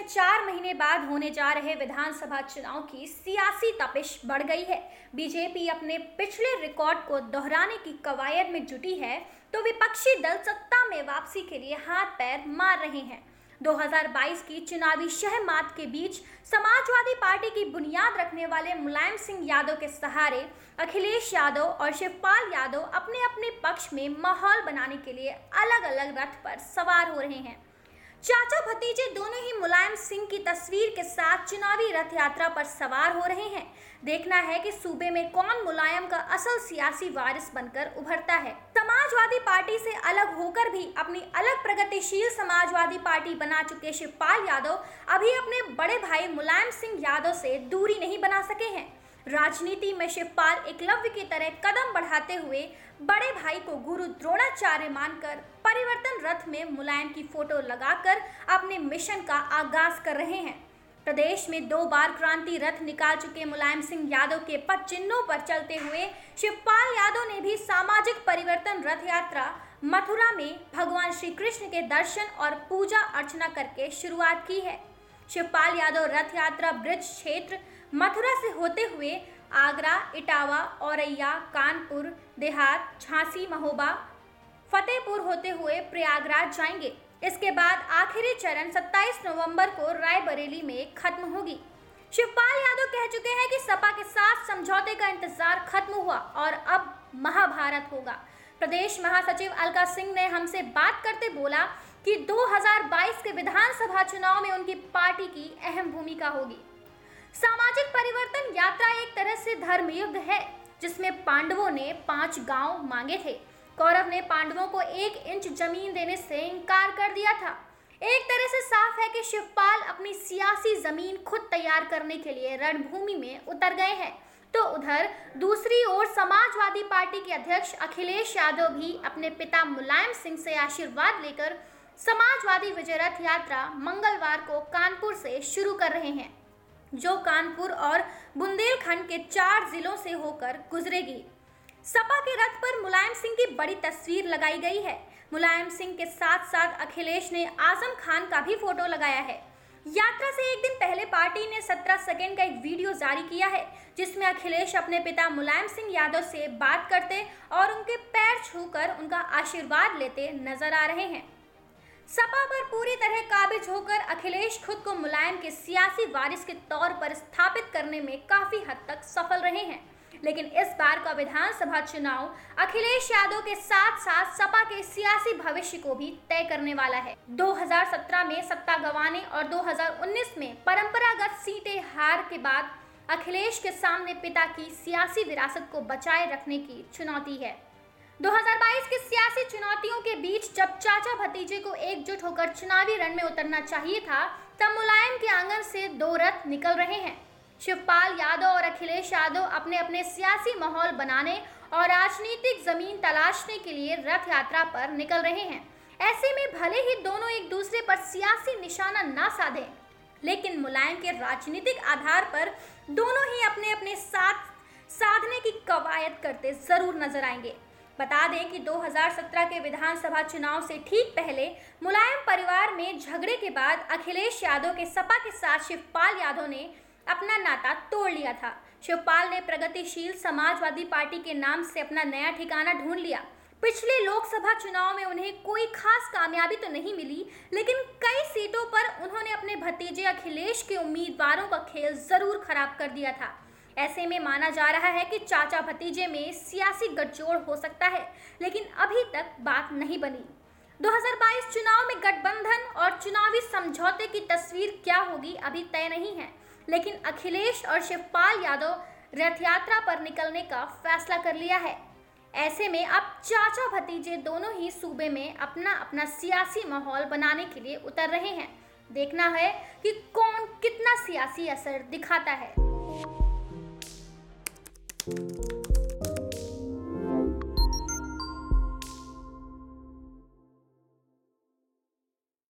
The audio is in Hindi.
में चार महीने बाद होने जा रहे विधानसभा चुनाव की सियासी तपिश बढ़ गई है बीजेपी अपने पिछले रिकॉर्ड को दोहराने की कवायद में जुटी है तो विपक्षी दल सत्ता में वापसी के लिए हाथ पैर मार रहे हैं 2022 की चुनावी शहमात के बीच समाजवादी पार्टी की बुनियाद रखने वाले मुलायम सिंह यादव के सहारे अखिलेश यादव और शिवपाल यादव अपने अपने पक्ष में माहौल बनाने के लिए अलग अलग रथ पर सवार हो रहे हैं चाचा नतीजे दोनों ही मुलायम सिंह की तस्वीर के साथ चुनावी रथ यात्रा पर सवार हो रहे हैं देखना है कि सूबे में कौन मुलायम का असल सियासी वारिस बनकर उभरता है समाजवादी पार्टी से अलग होकर भी अपनी अलग प्रगतिशील समाजवादी पार्टी बना चुके शिवपाल यादव अभी अपने बड़े भाई मुलायम सिंह यादव से दूरी नहीं बना सके हैं राजनीति में शिवपाल एकलव्य की तरह कदम बढ़ाते हुए बड़े भाई को गुरु द्रोणाचार्य मानकर परिवर्तन रथ में मुलायम की फोटो लगाकर अपने मिशन का आगाज कर रहे हैं प्रदेश में दो बार क्रांति रथ निकाल चुके मुलायम सिंह यादव के पद चिन्हों पर चलते हुए शिवपाल यादव ने भी सामाजिक परिवर्तन रथ यात्रा मथुरा में भगवान श्री कृष्ण के दर्शन और पूजा अर्चना करके शुरुआत की है शिवपाल यादव रथ यात्रा ब्रिज क्षेत्र मथुरा से होते हुए आगरा इटावा औरैया कानपुर देहात झांसी महोबा फतेहपुर होते हुए प्रयागराज जाएंगे इसके बाद आखिरी चरण 27 नवंबर को रायबरेली में खत्म होगी शिवपाल यादव कह चुके हैं कि सपा के साथ समझौते का इंतजार खत्म हुआ और अब महाभारत होगा प्रदेश महासचिव अलका सिंह ने हमसे बात करते बोला कि 2022 के विधानसभा चुनाव में उनकी पार्टी की अहम भूमिका होगी सामाजिक परिवर्तन यात्रा एक तरह से युद्ध है जिसमें पांडवों ने पांच गांव मांगे थे कौरव ने पांडवों को एक इंच जमीन देने से इनकार कर दिया था एक तरह से साफ है कि शिवपाल अपनी सियासी जमीन खुद तैयार करने के लिए रणभूमि में उतर गए हैं तो उधर दूसरी ओर समाजवादी पार्टी के अध्यक्ष अखिलेश यादव भी अपने पिता मुलायम सिंह से आशीर्वाद लेकर समाजवादी विजय रथ यात्रा मंगलवार को कानपुर से शुरू कर रहे हैं जो कानपुर और बुंदेलखंड के चार जिलों से होकर गुजरेगी सपा के रथ पर मुलायम सिंह की बड़ी तस्वीर लगाई गई है मुलायम सिंह के साथ साथ अखिलेश ने आजम खान का भी फोटो लगाया है यात्रा से एक दिन पहले पार्टी ने 17 सेकंड का एक वीडियो जारी किया है जिसमें अखिलेश अपने पिता मुलायम सिंह यादव से बात करते और उनके पैर छूकर उनका आशीर्वाद लेते नजर आ रहे हैं सपा पर पूरी तरह काबिज होकर अखिलेश खुद को मुलायम के सियासी वारिस के तौर पर स्थापित करने में काफी हद तक सफल रहे हैं लेकिन इस बार का विधानसभा चुनाव अखिलेश यादव के साथ साथ सपा के सियासी भविष्य को भी तय करने वाला है 2017 में सत्ता गंवाने और 2019 में परंपरागत सीटें हार के बाद अखिलेश के सामने पिता की सियासी विरासत को बचाए रखने की चुनौती है 2022 की सियासी चुनौतियों के बीच जब चाचा भतीजे को एकजुट होकर चुनावी रण में उतरना चाहिए था तब मुलायम के आंगन से दो रथ निकल रहे हैं शिवपाल यादव और अखिलेश यादव अपने अपने सियासी माहौल बनाने और राजनीतिक जमीन तलाशने के लिए रथ यात्रा पर निकल रहे हैं ऐसे में भले ही दोनों एक दूसरे पर सियासी निशाना ना साधे लेकिन मुलायम के राजनीतिक आधार पर दोनों ही अपने अपने साथ साधने की कवायद करते जरूर नजर आएंगे बता दें कि 2017 के विधानसभा चुनाव से ठीक पहले मुलायम परिवार में झगड़े के बाद अखिलेश यादव के सपा के साथ शिवपाल यादव ने अपना नाता तोड़ लिया था शिवपाल ने प्रगतिशील समाजवादी पार्टी के नाम से अपना नया ठिकाना ढूंढ लिया पिछले लोकसभा चुनाव में उन्हें कोई खास कामयाबी तो नहीं मिली लेकिन कई सीटों पर उन्होंने अपने भतीजे अखिलेश के उम्मीदवारों का खेल जरूर खराब कर दिया था ऐसे में माना जा रहा है कि चाचा भतीजे में सियासी गठजोड़ हो सकता है लेकिन अभी तक बात नहीं बनी 2022 चुनाव में गठबंधन और चुनावी समझौते की तस्वीर क्या होगी अभी तय नहीं है लेकिन अखिलेश और शिवपाल यादव रथ यात्रा पर निकलने का फैसला कर लिया है ऐसे में अब चाचा भतीजे दोनों ही सूबे में अपना अपना सियासी माहौल बनाने के लिए उतर रहे हैं देखना है कि कौन कितना सियासी असर दिखाता है you.